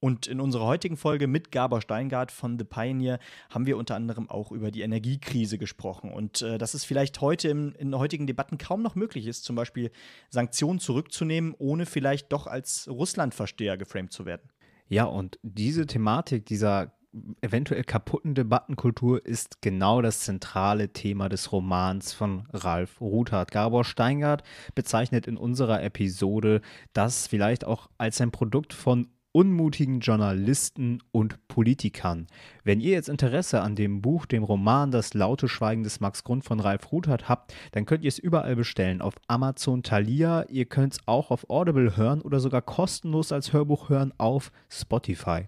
Und in unserer heutigen Folge mit Gaber Steingart von The Pioneer haben wir unter anderem auch über die Energiekrise gesprochen. Und äh, dass es vielleicht heute im, in heutigen Debatten kaum noch möglich ist, zum Beispiel Sanktionen zurückzunehmen, ohne vielleicht doch als Russlandversteher geframed zu werden. Ja, und diese Thematik dieser eventuell kaputten Debattenkultur ist genau das zentrale Thema des Romans von Ralf Ruthard. Gabor Steingart bezeichnet in unserer Episode das vielleicht auch als ein Produkt von unmutigen Journalisten und Politikern. Wenn ihr jetzt Interesse an dem Buch, dem Roman Das laute Schweigen des Max Grund von Ralf Ruthert habt, dann könnt ihr es überall bestellen. Auf Amazon Thalia, ihr könnt es auch auf Audible hören oder sogar kostenlos als Hörbuch hören auf Spotify.